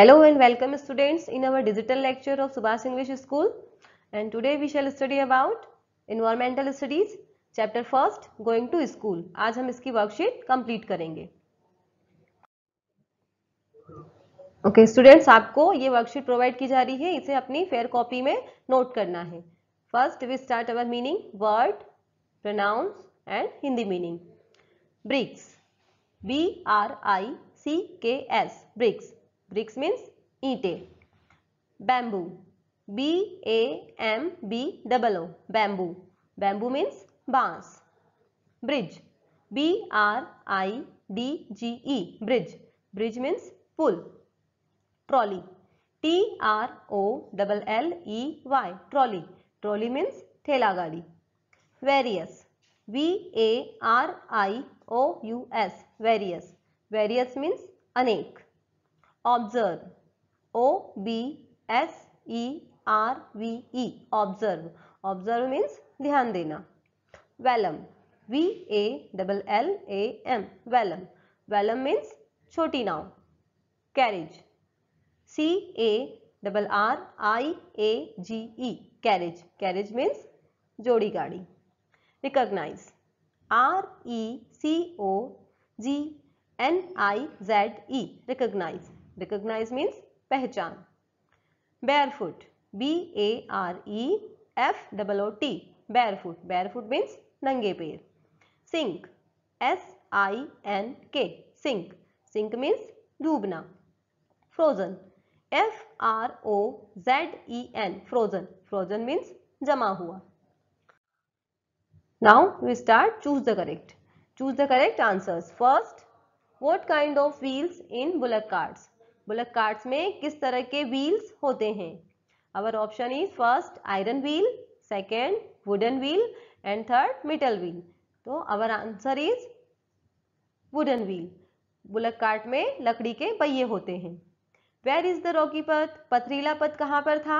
Hello and welcome students in our digital lecture of Subhas English School and today we shall study about environmental studies chapter first going to school आज हम इसकी worksheet complete करेंगे okay okay, students आपको ये worksheet provide की जा रही है इसे अपनी फेयर कॉपी में नोट करना है first we start our meaning word pronounce and Hindi meaning bricks B R I C K S bricks bricks means ईटे bamboo B A M B double O bamboo bamboo means बांस bridge B R I D G E bridge bridge means पुल trolley T R O double L E Y trolley trolley means ठेला गाड़ी various V A R I O U S various various means अनेक observe O B S E R V E observe observe means ध्यान देना vallam V A double L A M vallam vallam means छोटी नाव carriage C A double R I A G E carriage carriage means जोड़ी गाड़ी recognise R E C O G N I Z E recognise recognize means pehchan barefoot b a r e f double o t barefoot barefoot means नंगे पैर sink S I N K sink sink means डूबना frozen F R O Z E N frozen frozen means जमा हुआ now we start choose the correct choose the correct answers first what kind of wheels in bullock carts बोला carts में किस तरह के wheels होते हैं our option is first iron wheel second wooden wheel and third metal wheel तो our answer is wooden wheel bullock cart में लकड़ी के पहिए होते हैं वेर इज द रॉकी पथ पथरीला पथ कहाँ पर था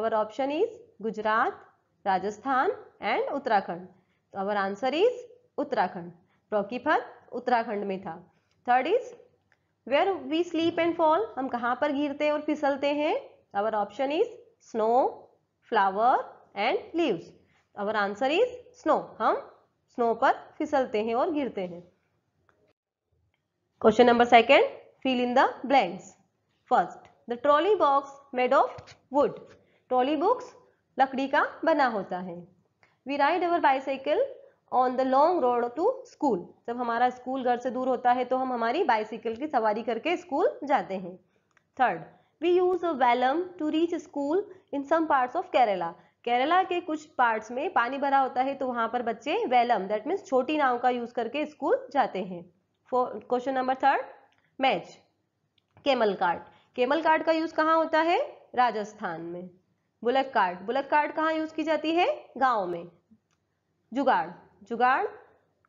our option is Gujarat Rajasthan and Uttarakhand तो our answer is Uttarakhand rocky path Uttarakhand में था third is where we slip and fall हम कहाँ पर गिरते हैं और फिसलते हैं our option is snow flower and leaves our answer is snow हम स्नो पर फिसलते हैं और गिरते हैं question number second fill in the blanks first the trolley box made of wood trolley books लकड़ी का बना होता है we ride our bicycle on the long road to school जब हमारा स्कूल घर से दूर होता है तो हम हमारी बाइसिकल की सवारी करके स्कूल जाते हैं third we use a vallam to reach school in some part of Kerala Kerala के कुछ पार्ट्स में पानी भरा होता है तो वहाँ पर बच्चे वैलम दैट मीन्स छोटी नाव का यूज करके स्कूल जाते हैं question number third match camel cart camel cart का यूज कहाँ होता है राजस्थान में बुलेट कार्ड बुलेट कार्ड कहाँ यूज की जाती है गाँव में जुगाड़ जुगाड़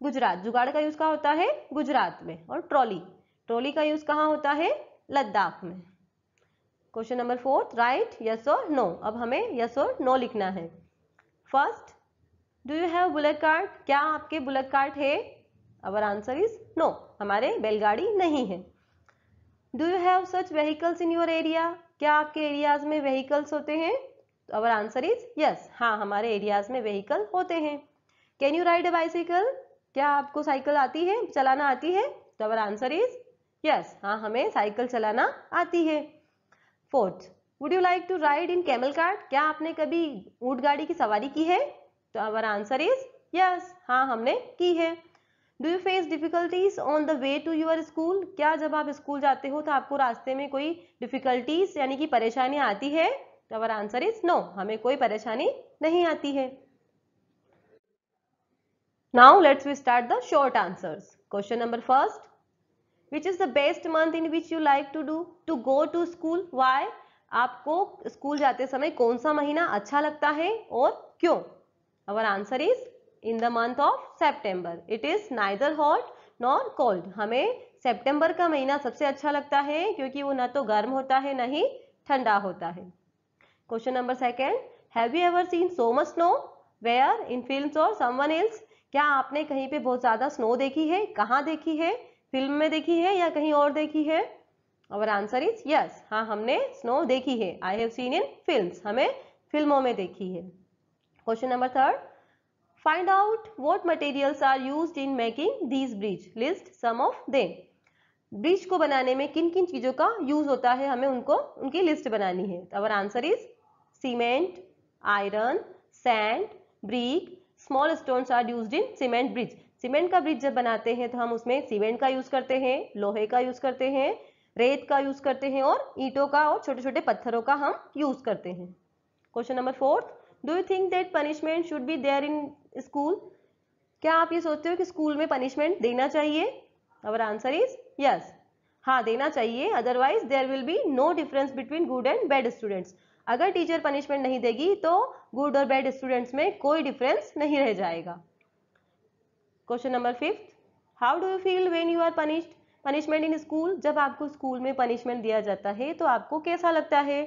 गुजरात जुगाड़ का यूज कहा होता है गुजरात में और ट्रॉली ट्रॉली का यूज कहाँ होता है लद्दाख में question number fourth write yes और नो अब हमें यस और नो लिखना है first do you have bullock cart क्या आपके बुलेट कार्ड है अवर आंसर इज नो हमारे बैलगाड़ी नहीं है do you have such vehicles in your area क्या आपके एरियाज में वेहीकल्स होते हैं अवर आंसर इज यस हाँ हमारे एरियाज में वेहीकल होते हैं can you ride a bicycle क्या आपको साइकिल आती है चलाना आती है तो अवर आंसर इज यस हाँ हमें साइकिल चलाना आती है fourth would you like to ride in camel cart क्या आपने कभी ऊट गाड़ी की सवारी की है तो अवर आंसर इज यस हाँ हमने की है do you face difficulties on the way to your school क्या जब आप स्कूल जाते हो तो आपको रास्ते में कोई डिफिकल्टीज यानी कि परेशानी आती है तो अवर आंसर इज नो हमें कोई परेशानी नहीं आती है Now let's we start the short answers. Question number first. Which is the best month in which you like to do to go to school? Why? आपको स्कूल जाते समय कौन सा महीना अच्छा लगता है और क्यों our answer is in the month of September it is neither hot nor cold हमें सेप्टेम्बर का महीना सबसे अच्छा लगता है क्योंकि वो ना तो गर्म होता है ना ही ठंडा होता है question number second have you ever seen so much snow where in film और समवन एल्स क्या आपने कहीं पे बहुत ज़्यादा स्नो देखी है कहाँ देखी है फिल्म में देखी है या कहीं और देखी है अवर आंसर इज यस हाँ हमने स्नो देखी है I have seen in film हमें फिल्मों में देखी है question number third find out what materials are used in making these bridge list some of them bridge को बनाने में किन किन चीज़ों का यूज होता है हमें उनको उनकी लिस्ट बनानी है our answer is cement iron sand brick small stones are used in cement bridge cement का ब्रिज जब बनाते हैं तो हम उसमें सीमेंट का यूज करते हैं लोहे का यूज करते हैं रेत का यूज करते हैं और ईंटों का और छोटे छोटे पत्थरों का हम यूज करते हैं question number fourth do you think that punishment should be there in school क्या आप ये सोचते हो कि स्कूल में पनिशमेंट देना चाहिए अवर आंसर इज यस हाँ देना चाहिए otherwise there will be no difference between good and bad students अगर टीचर पनिशमेंट नहीं देगी तो गुड और बैड स्टूडेंट्स में कोई डिफरेंस नहीं रह जाएगा question number fifth how do you feel when you are punished punishment in school जब आपको स्कूल में पनिशमेंट दिया जाता है तो आपको कैसा लगता है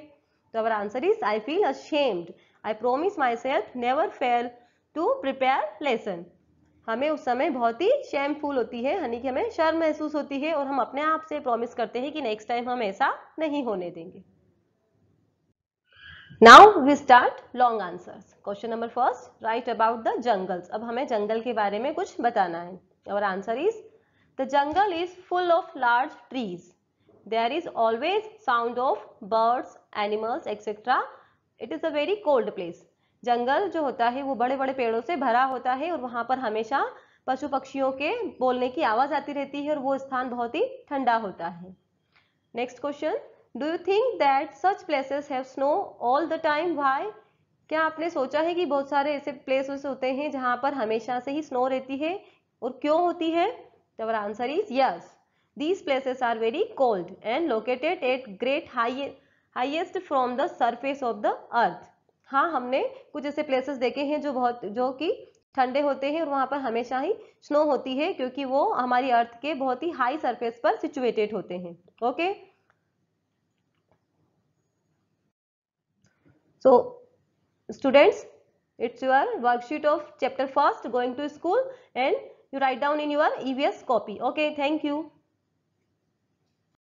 तो our answer is I feel ashamed I promise myself never fail to prepare lesson हमें उस समय बहुत ही शेमफुल होती है यानी कि हमें शर्म महसूस होती है और हम अपने आप से प्रॉमिस करते हैं कि नेक्स्ट टाइम हम ऐसा नहीं होने देंगे now we start long answers question number first write about the jungles अब हमें जंगल के बारे में कुछ बताना है और answer is the jungle is full of large trees there is always sound of birds animals etcetera it is a very cold place जंगल जो होता है वो बड़े बड़े पेड़ों से भरा होता है और वहां पर हमेशा पशु पक्षियों के बोलने की आवाज़ आती रहती है और वो स्थान बहुत ही ठंडा होता है next question do you think that such places have snow all the time why क्या आपने सोचा है कि बहुत सारे ऐसे प्लेसेस होते हैं जहाँ पर हमेशा से ही स्नो रहती है और क्यों होती है तो our answer is yes these places are very cold and located at great high highest from the surface of the earth हाँ हमने कुछ ऐसे प्लेसेस देखे हैं जो बहुत जो कि ठंडे होते हैं और वहाँ पर हमेशा ही स्नो होती है क्योंकि वो हमारी अर्थ के बहुत ही हाई सरफेस पर सिचुएटेड होते हैं okay okay? So students it's your worksheet of chapter first going to school and you write down in your EVS copy. Okay thank you.